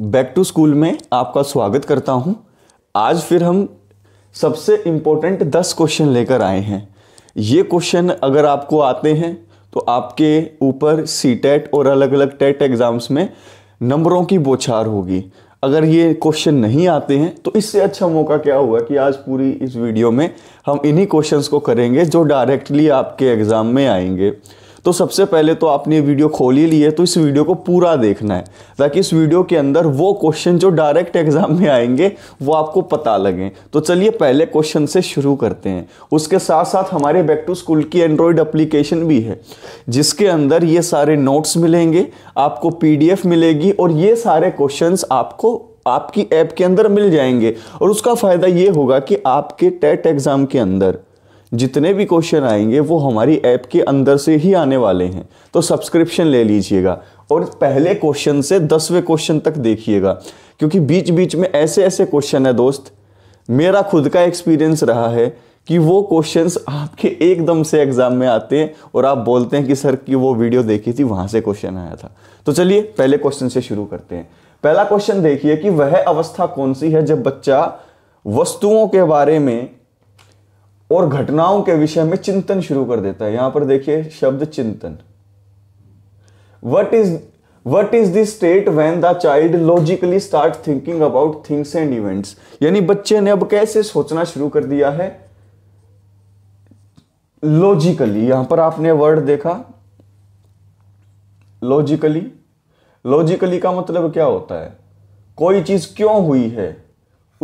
back to school में आपका स्वागत करता हूं आज फिर हम सबसे इम्पोर्टेंट दस क्वेश्चन लेकर आए हैं ये क्वेश्चन अगर आपको आते हैं तो आपके ऊपर सी टेट e और अलग अलग टेट एग्ज़ाम्स में नंबरों की बोछार होगी अगर ये क्वेश्चन नहीं आते हैं तो इससे अच्छा मौका क्या हुआ कि आज पूरी इस वीडियो में हम इन्हीं क्वेश्चंस को करेंगे जो डायरेक्टली आपके एग्ज़ाम में आएंगे तो सबसे पहले तो आपने ये वीडियो खोल ही ली है तो इस वीडियो को पूरा देखना है ताकि इस वीडियो के अंदर वो क्वेश्चन जो डायरेक्ट एग्जाम में आएंगे वो आपको पता लगें तो चलिए पहले क्वेश्चन से शुरू करते हैं उसके साथ साथ हमारे बैक टू स्कूल की एंड्रॉयड अप्लीकेशन भी है जिसके अंदर ये सारे नोट्स मिलेंगे आपको पी मिलेगी और ये सारे क्वेश्चन आपको आपकी ऐप के अंदर मिल जाएंगे और उसका फ़ायदा ये होगा कि आपके टेट एग्ज़ाम के अंदर जितने भी क्वेश्चन आएंगे वो हमारी ऐप के अंदर से ही आने वाले हैं तो सब्सक्रिप्शन ले लीजिएगा और पहले क्वेश्चन से दसवें क्वेश्चन तक देखिएगा क्योंकि बीच बीच में ऐसे ऐसे क्वेश्चन है दोस्त मेरा खुद का एक्सपीरियंस रहा है कि वो क्वेश्चंस आपके एकदम से एग्जाम में आते हैं और आप बोलते हैं कि सर कि वो वीडियो देखी थी वहां से क्वेश्चन आया था तो चलिए पहले क्वेश्चन से शुरू करते हैं पहला क्वेश्चन देखिए कि वह अवस्था कौन सी है जब बच्चा वस्तुओं के बारे में और घटनाओं के विषय में चिंतन शुरू कर देता है यहां पर देखिए शब्द चिंतन what is what is the state when the child logically start thinking about things and events यानी बच्चे ने अब कैसे सोचना शुरू कर दिया है लॉजिकली यहां पर आपने वर्ड देखा लॉजिकली लॉजिकली का मतलब क्या होता है कोई चीज क्यों हुई है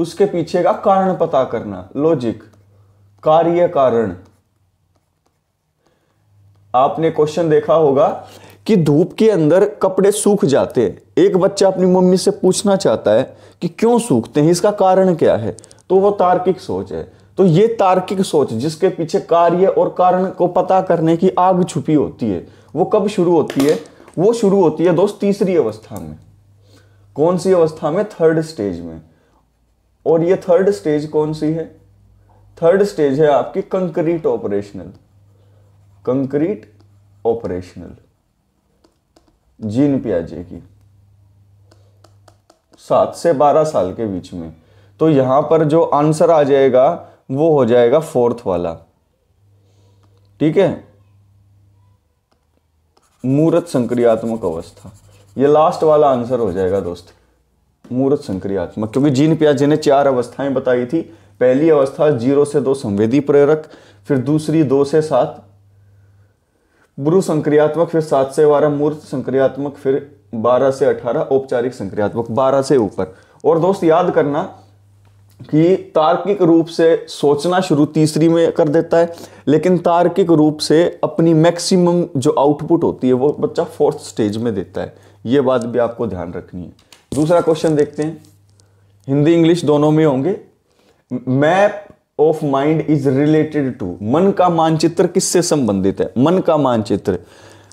उसके पीछे का कारण पता करना लॉजिक कार्य कारण आपने क्वेश्चन देखा होगा कि धूप के अंदर कपड़े सूख जाते हैं एक बच्चा अपनी मम्मी से पूछना चाहता है कि क्यों सूखते हैं इसका कारण क्या है तो वो तार्किक सोच है तो ये तार्किक सोच जिसके पीछे कार्य और कारण को पता करने की आग छुपी होती है वो कब शुरू होती है वो शुरू होती है दोस्त तीसरी अवस्था में कौन सी अवस्था में थर्ड स्टेज में और ये थर्ड स्टेज कौन सी है थर्ड स्टेज है आपकी concrete operational concrete operational Jean पियाजे की सात से बारह साल के बीच में तो यहां पर जो आंसर आ जाएगा वो हो जाएगा फोर्थ वाला ठीक है मूर्त संक्रियात्मक अवस्था ये लास्ट वाला आंसर हो जाएगा दोस्त मूर्त संक्रियात्मक क्योंकि जीन पियाजे ने चार अवस्थाएं बताई थी पहली अवस्था जीरो से दो संवेदी प्रेरक फिर दूसरी दो से सात ब्रु संक्रियात्मक फिर सात से बारह मूर्त संक्रियात्मक फिर बारह से अठारह औपचारिक संक्रियात्मक बारह से ऊपर और दोस्त याद करना कि तार्किक रूप से सोचना शुरू तीसरी में कर देता है लेकिन तार्किक रूप से अपनी मैक्सिमम जो आउटपुट होती है वो बच्चा फोर्थ स्टेज में देता है ये बात भी आपको ध्यान रखनी है दूसरा क्वेश्चन देखते हैं हिंदी इंग्लिश दोनों में होंगे map of mind is related to मन का मानचित्र किससे संबंधित है मन का मानचित्र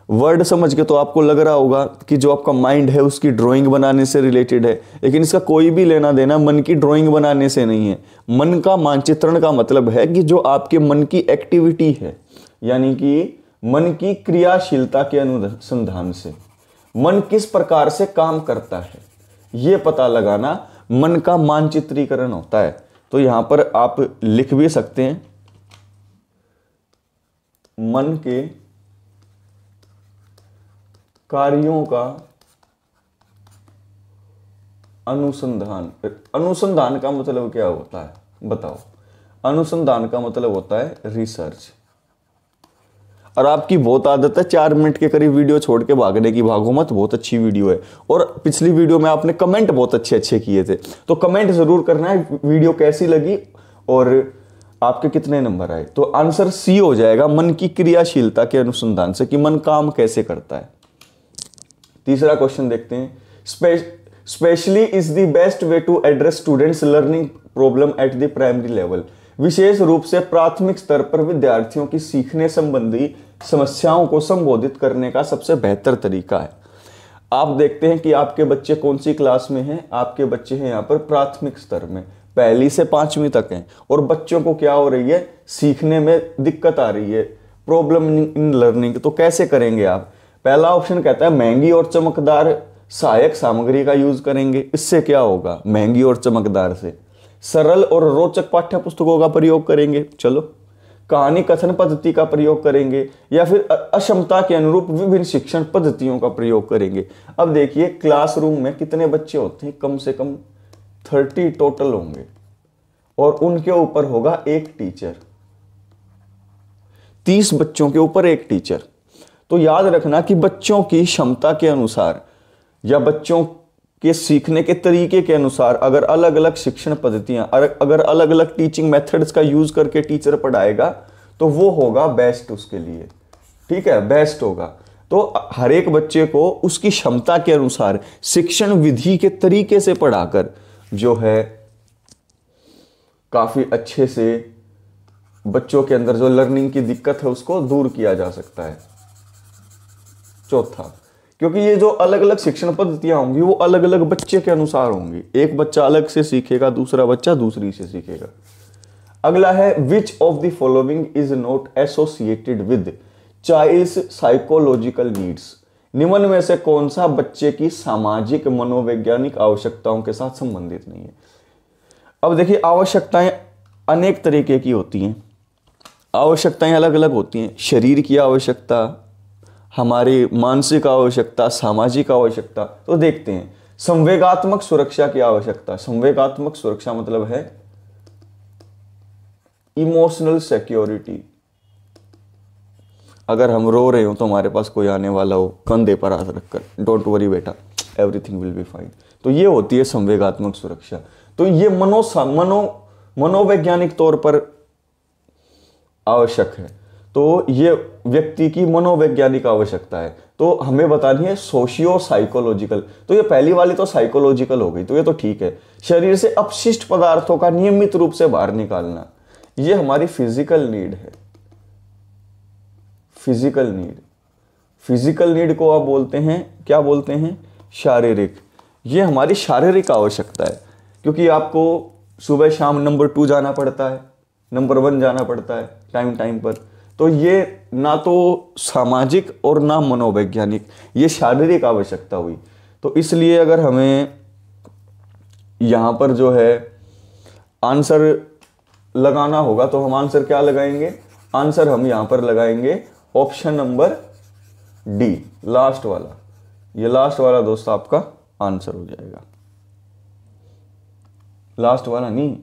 वर्ड समझ के तो आपको लग रहा होगा कि जो आपका माइंड है उसकी ड्राइंग बनाने से रिलेटेड है लेकिन इसका कोई भी लेना देना मन की ड्राइंग बनाने से नहीं है मन का मानचित्रण का मतलब है कि जो आपके मन की एक्टिविटी है यानी कि मन की क्रियाशीलता के अनुसंधान से मन किस प्रकार से काम करता है ये पता लगाना मन का मानचित्रीकरण होता है तो यहां पर आप लिख भी सकते हैं मन के कार्यों का अनुसंधान अनुसंधान का मतलब क्या होता है बताओ अनुसंधान का मतलब होता है रिसर्च और आपकी बहुत आदत है चार मिनट के करीब वीडियो छोड़ के भागने की भागो मत बहुत अच्छी वीडियो है और पिछली वीडियो में आपने कमेंट बहुत अच्छे अच्छे किए थे तो कमेंट ज़रूर करना है वीडियो कैसी लगी और आपके कितने नंबर आए तो आंसर सी हो जाएगा मन की क्रियाशीलता के अनुसंधान से कि मन काम कैसे करता है तीसरा क्वेश्चन देखते हैं especially is the best way to address students learning problem at the primary level विशेष रूप से प्राथमिक स्तर पर विद्यार्थियों की सीखने संबंधी समस्याओं को संबोधित करने का सबसे बेहतर तरीका है आप देखते हैं कि आपके बच्चे कौन सी क्लास में हैं आपके बच्चे हैं यहाँ पर प्राथमिक स्तर में पहली से पाँचवीं तक हैं और बच्चों को क्या हो रही है सीखने में दिक्कत आ रही है प्रॉब्लम इन लर्निंग तो कैसे करेंगे आप पहला ऑप्शन कहता है महंगी और चमकदार सहायक सामग्री का यूज करेंगे इससे क्या होगा महंगी और चमकदार से सरल और रोचक पाठ्य पुस्तकों का प्रयोग करेंगे चलो कहानी कथन पद्धति का प्रयोग करेंगे या फिर अक्षमता के अनुरूप विभिन्न शिक्षण पद्धतियों का प्रयोग करेंगे अब देखिए क्लासरूम में कितने बच्चे होते हैं कम से कम थर्टी टोटल होंगे और उनके ऊपर होगा एक टीचर तीस बच्चों के ऊपर एक टीचर तो याद रखना कि बच्चों की क्षमता के अनुसार या बच्चों कि सीखने के तरीके के अनुसार अगर अलग अलग शिक्षण पद्धतियां अगर अलग अलग टीचिंग मेथड्स का यूज़ करके टीचर पढ़ाएगा तो वो होगा बेस्ट उसके लिए ठीक है बेस्ट होगा तो हर एक बच्चे को उसकी क्षमता के अनुसार शिक्षण विधि के तरीके से पढ़ाकर जो है काफ़ी अच्छे से बच्चों के अंदर जो लर्निंग की दिक्कत है उसको दूर किया जा सकता है चौथा क्योंकि ये जो अलग अलग शिक्षण पद्धतियां होंगी वो अलग अलग बच्चे के अनुसार होंगी एक बच्चा अलग से सीखेगा दूसरा बच्चा दूसरी से सीखेगा अगला है which of the following is not associated with child psychological needs निम्न में से कौन सा बच्चे की सामाजिक मनोवैज्ञानिक आवश्यकताओं के साथ संबंधित नहीं है अब देखिए आवश्यकताएं अनेक तरीके की होती हैं आवश्यकताएं अलग अलग होती हैं शरीर की आवश्यकता हमारी मानसिक आवश्यकता सामाजिक आवश्यकता तो देखते हैं संवेगात्मक सुरक्षा की आवश्यकता संवेगात्मक सुरक्षा मतलब है इमोशनल सिक्योरिटी अगर हम रो रहे हो तो हमारे पास कोई आने वाला हो कंधे पर हाथ रखकर डोंट वरी बेटा एवरीथिंग विल बी फाइन तो ये होती है संवेगात्मक सुरक्षा तो ये मनो मनो मनोवैज्ञानिक तौर पर आवश्यक है तो ये व्यक्ति की मनोवैज्ञानिक आवश्यकता है तो हमें बतानी है सोशियो साइकोलॉजिकल तो ये पहली वाली तो साइकोलॉजिकल हो गई तो ये तो ठीक है शरीर से अपशिष्ट पदार्थों का नियमित रूप से बाहर निकालना ये हमारी फिजिकल नीड है फिजिकल नीड फिजिकल नीड को आप बोलते हैं क्या बोलते हैं शारीरिक ये हमारी शारीरिक आवश्यकता है क्योंकि आपको सुबह शाम नंबर टू जाना पड़ता है नंबर वन जाना पड़ता है टाइम टाइम पर तो ये ना तो सामाजिक और ना मनोवैज्ञानिक ये शारीरिक आवश्यकता हुई तो इसलिए अगर हमें यहाँ पर जो है आंसर लगाना होगा तो हम आंसर क्या लगाएंगे आंसर हम यहाँ पर लगाएंगे ऑप्शन नंबर डी लास्ट वाला ये लास्ट वाला दोस्त आपका आंसर हो जाएगा लास्ट वाला नहीं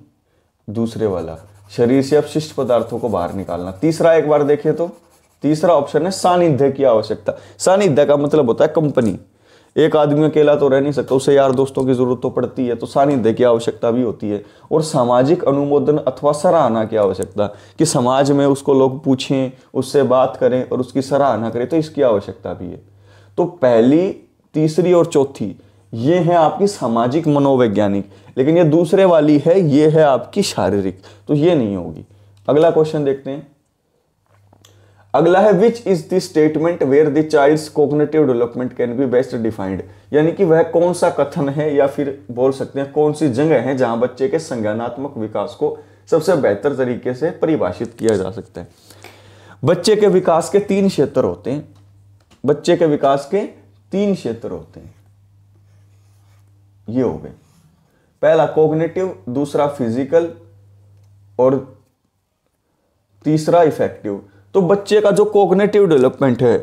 दूसरे वाला शरीर से अपशिष्ट पदार्थों को बाहर निकालना तीसरा एक बार देखिए तो तीसरा ऑप्शन है सानिध्य की आवश्यकता सानिध्य का मतलब होता है कंपनी एक आदमी अकेला तो रह नहीं सकता उसे यार दोस्तों की जरूरत तो पड़ती है तो सानिध्य की आवश्यकता भी होती है और सामाजिक अनुमोदन अथवा सराहना की आवश्यकता कि समाज में उसको लोग पूछें उससे बात करें और उसकी सराहना करें तो इसकी आवश्यकता भी है तो पहली तीसरी और चौथी ये है आपकी सामाजिक मनोवैज्ञानिक लेकिन ये दूसरे वाली है ये है आपकी शारीरिक तो ये नहीं होगी अगला क्वेश्चन देखते हैं अगला है which is the statement where the child's cognitive development can be best defined यानी कि वह कौन सा कथन है या फिर बोल सकते हैं कौन सी जगह है जहां बच्चे के संज्ञानात्मक विकास को सबसे बेहतर तरीके से परिभाषित किया जा सकता है बच्चे के विकास के तीन क्षेत्र होते हैं बच्चे के विकास के तीन क्षेत्र होते हैं ये हो गए पहला कोग्नेटिव दूसरा फिजिकल और तीसरा इफेक्टिव तो बच्चे का जो कोग्नेटिव डेवलपमेंट है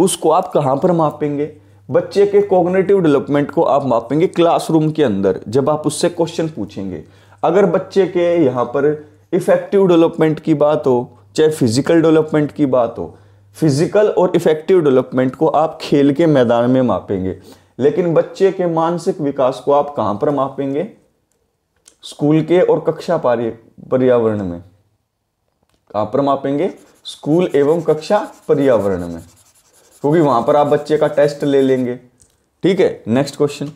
उसको आप कहां पर मापेंगे बच्चे के कोग्नेटिव डेवलपमेंट को आप मापेंगे क्लासरूम के अंदर जब आप उससे क्वेश्चन पूछेंगे अगर बच्चे के यहां पर इफेक्टिव डेवलपमेंट की बात हो चाहे फिजिकल डेवलपमेंट की बात हो फिजिकल और इफेक्टिव डेवलपमेंट को आप खेल के मैदान में मापेंगे लेकिन बच्चे के मानसिक विकास को आप कहां पर मापेंगे स्कूल के और कक्षा पर्यावरण में कहां पर मापेंगे स्कूल एवं कक्षा पर्यावरण में क्योंकि वहां पर आप बच्चे का टेस्ट ले लेंगे ठीक है नेक्स्ट क्वेश्चन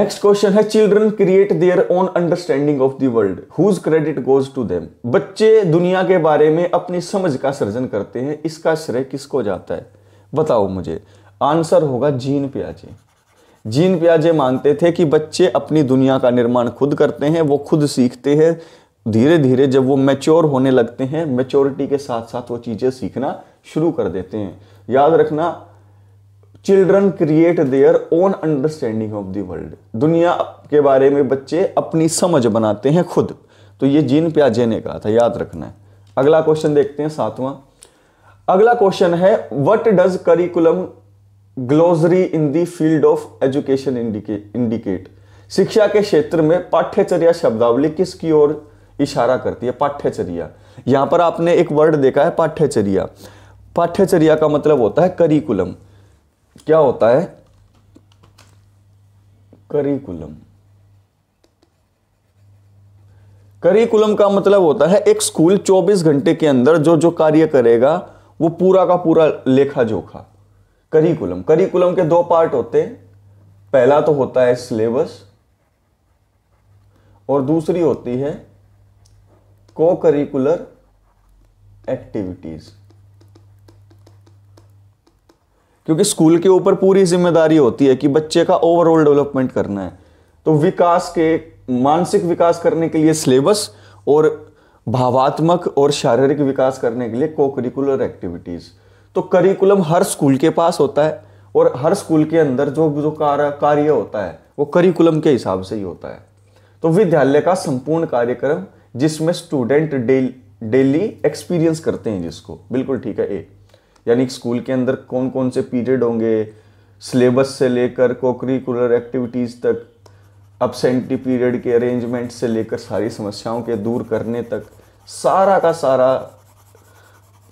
नेक्स्ट क्वेश्चन है children create their own understanding of world world whose credit goes to them बच्चे दुनिया के बारे में अपनी समझ का सृजन करते हैं इसका श्रेय किसको जाता है बताओ मुझे आंसर होगा जीन पियाजे जीन पियाजे मानते थे कि बच्चे अपनी दुनिया का निर्माण खुद करते हैं वो खुद सीखते हैं धीरे धीरे जब वो मैच्योर होने लगते हैं मेच्योरिटी के साथ साथ वो चीज़ें सीखना शुरू कर देते हैं याद रखना children create their own understanding of the world दुनिया के बारे में बच्चे अपनी समझ बनाते हैं खुद तो ये जीन प्याजे ने कहा था याद रखना है अगला क्वेश्चन देखते हैं सातवां अगला क्वेश्चन है what does curriculum glossary in the field of education indicate शिक्षा के क्षेत्र में पाठ्यचर्या शब्दावली किसकी ओर इशारा करती है पाठ्यचर्या यहां पर आपने एक वर्ड देखा है पाठ्यचर्या पाठ्यचर्या का मतलब होता है करिकुलम क्या होता है करिकुलम करिकुलम का मतलब होता है एक स्कूल 24 घंटे के अंदर जो जो कार्य करेगा वो पूरा का पूरा लेखा जोखा करिकुलम करिकुलम के दो पार्ट होते हैं पहला तो होता है सिलेबस और दूसरी होती है को करिकुलर एक्टिविटीज क्योंकि स्कूल के ऊपर पूरी जिम्मेदारी होती है कि बच्चे का ओवरऑल डेवलपमेंट करना है तो विकास के मानसिक विकास करने के लिए सिलेबस और भावात्मक और शारीरिक विकास करने के लिए को करिकुलर एक्टिविटीज़ तो करिकुलम हर स्कूल के पास होता है और हर स्कूल के अंदर जो जो कार्य होता है वो करिकुलम के हिसाब से ही होता है तो विद्यालय का संपूर्ण कार्यक्रम जिसमें स्टूडेंट डेली एक्सपीरियंस करते हैं जिसको बिल्कुल ठीक है ए यानी स्कूल के अंदर कौन कौन से पीरियड होंगे सिलेबस से लेकर कोकरिकुलर एक्टिविटीज़ तक अपसेंटी पीरियड के अरेंजमेंट से लेकर सारी समस्याओं के दूर करने तक सारा का सारा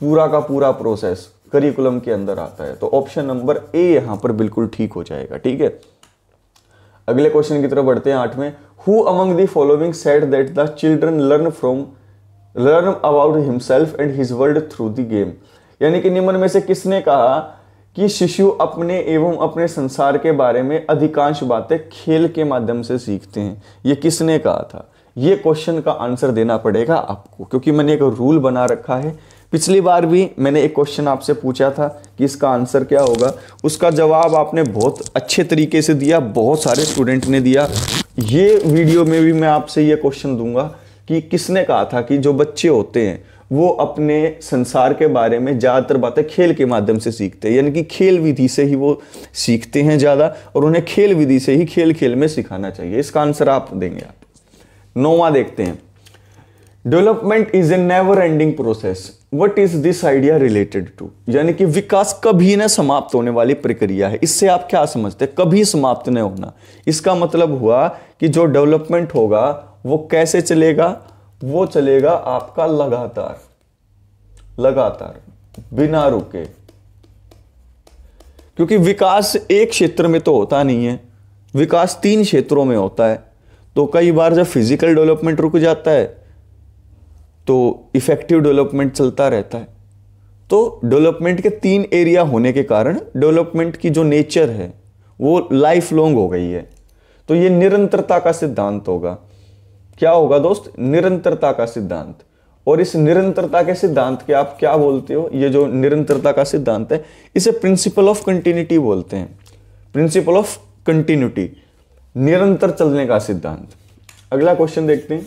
पूरा का पूरा प्रोसेस करिकुलम के अंदर आता है तो ऑप्शन नंबर ए यहाँ पर बिल्कुल ठीक हो जाएगा ठीक है अगले क्वेश्चन की तरफ बढ़ते हैं आठ में who among the following set that the children learn from learn about himself and his world through the game यानी कि निम्न में से किसने कहा कि शिशु अपने एवं अपने संसार के बारे में अधिकांश बातें खेल के माध्यम से सीखते हैं ये किसने कहा था ये क्वेश्चन का आंसर देना पड़ेगा आपको क्योंकि मैंने एक रूल बना रखा है पिछली बार भी मैंने एक क्वेश्चन आपसे पूछा था कि इसका आंसर क्या होगा उसका जवाब आपने बहुत अच्छे तरीके से दिया बहुत सारे स्टूडेंट ने दिया ये वीडियो में भी मैं आपसे ये क्वेश्चन दूंगा कि किसने कहा था कि जो बच्चे होते हैं वो अपने संसार के बारे में ज़्यादातर बातें खेल के माध्यम से सीखते हैं यानी कि खेल विधि से ही वो सीखते हैं ज़्यादा और उन्हें खेल विधि से ही खेल खेल में सिखाना चाहिए इसका आंसर आप देंगे आप नौवा देखते हैं development is a never ending process what is this idea related to यानी कि विकास कभी ना समाप्त होने वाली प्रक्रिया है इससे आप क्या समझते हैं कभी समाप्त नहीं होना इसका मतलब हुआ कि जो डेवलपमेंट होगा वो कैसे चलेगा वो चलेगा आपका लगातार लगातार बिना रुके क्योंकि विकास एक क्षेत्र में तो होता नहीं है विकास तीन क्षेत्रों में होता है तो कई बार जब फिजिकल डेवलपमेंट रुक जाता है तो इफ़ेक्टिव डेवलपमेंट चलता रहता है तो डेवलपमेंट के तीन एरिया होने के कारण डेवलपमेंट की जो नेचर है वो लाइफ लॉन्ग हो गई है तो ये निरंतरता का सिद्धांत होगा क्या होगा दोस्त निरंतरता का सिद्धांत और इस निरंतरता के सिद्धांत के आप क्या बोलते हो ये जो निरंतरता का सिद्धांत है इसे प्रिंसिपल ऑफ कंटिन्यूटी बोलते हैं प्रिंसिपल ऑफ कंटिन्यूटी निरंतर चलने का सिद्धांत अगला क्वेश्चन देखते हैं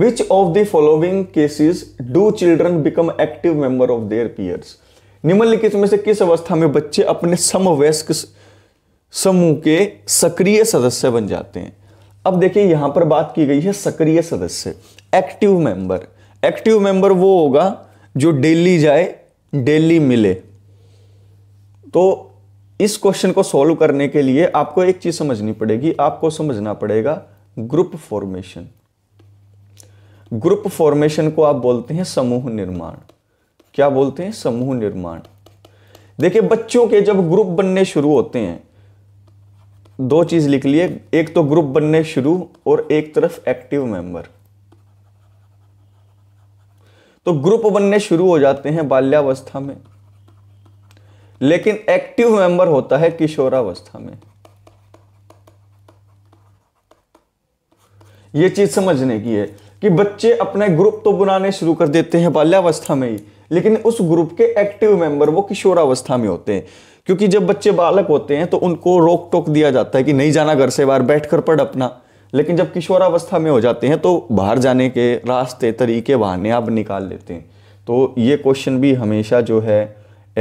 which of the following cases do children become active member of their peers निम्नलिखित में से किस अवस्था में बच्चे अपने समवयस्क समूह के सक्रिय सदस्य बन जाते हैं अब देखिए यहां पर बात की गई है सक्रिय सदस्य एक्टिव मेंबर एक्टिव मेंबर वो होगा जो डेली जाए डेली मिले तो इस क्वेश्चन को सॉल्व करने के लिए आपको एक चीज समझनी पड़ेगी आपको समझना पड़ेगा ग्रुप फॉर्मेशन ग्रुप फॉर्मेशन को आप बोलते हैं समूह निर्माण क्या बोलते हैं समूह निर्माण देखिए बच्चों के जब ग्रुप बनने शुरू होते हैं दो चीज लिख लिए एक तो ग्रुप बनने शुरू और एक तरफ एक्टिव मेंबर तो ग्रुप बनने शुरू हो जाते हैं बाल्यावस्था में लेकिन एक्टिव मेंबर होता है किशोरावस्था में यह चीज समझने की है कि बच्चे अपने ग्रुप तो बनाने शुरू कर देते हैं बाल्यावस्था में ही लेकिन उस ग्रुप के एक्टिव मेंबर वो किशोरावस्था में होते हैं क्योंकि जब बच्चे बालक होते हैं तो उनको रोक टोक दिया जाता है कि नहीं जाना घर से बाहर बैठ कर पढ़ अपना लेकिन जब किशोरावस्था में हो जाते हैं तो बाहर जाने के रास्ते तरीके बहाने आप निकाल लेते हैं तो ये क्वेश्चन भी हमेशा जो है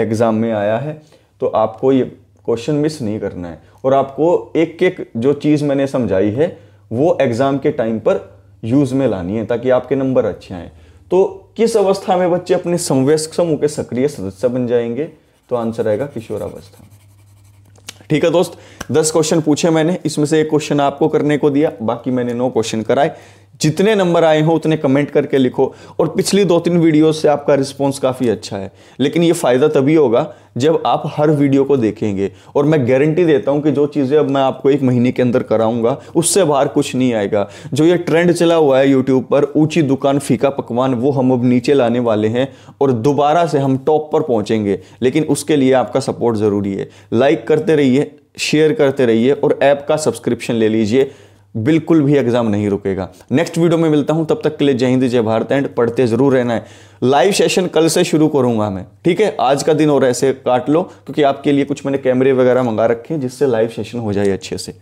एग्ज़ाम में आया है तो आपको ये क्वेश्चन मिस नहीं करना है और आपको एक एक जो चीज़ मैंने समझाई है वो एग्ज़ाम के टाइम पर यूज में लानी है ताकि आपके नंबर अच्छे आए तो किस अवस्था में बच्चे अपने संवयस्क समूह के सक्रिय सदस्य बन जाएंगे तो आंसर आएगा किशोरावस्था अवस्था ठीक है दोस्त दस क्वेश्चन पूछे मैंने इसमें से एक क्वेश्चन आपको करने को दिया बाकी मैंने नौ क्वेश्चन कराए जितने नंबर आए हो उतने कमेंट करके लिखो और पिछली दो तीन वीडियो से आपका रिस्पॉन्स काफ़ी अच्छा है लेकिन ये फ़ायदा तभी होगा जब आप हर वीडियो को देखेंगे और मैं गारंटी देता हूं कि जो चीज़ें अब मैं आपको एक महीने के अंदर कराऊंगा उससे बाहर कुछ नहीं आएगा जो ये ट्रेंड चला हुआ है यूट्यूब पर ऊंची दुकान फीका पकवान वो हम अब नीचे लाने वाले हैं और दोबारा से हम टॉप पर पहुँचेंगे लेकिन उसके लिए आपका सपोर्ट ज़रूरी है लाइक करते रहिए शेयर करते रहिए और ऐप का सब्सक्रिप्शन ले लीजिए बिल्कुल भी एग्जाम नहीं रुकेगा नेक्स्ट वीडियो में मिलता हूं तब तक के लिए जय हिंद जय भारत एंड पढ़ते जरूर रहना है लाइव सेशन कल से शुरू करूंगा मैं ठीक है आज का दिन और ऐसे काट लो क्योंकि आपके लिए कुछ मैंने कैमरे वगैरह मंगा रखे हैं जिससे लाइव सेशन हो जाए अच्छे से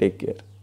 टेक केयर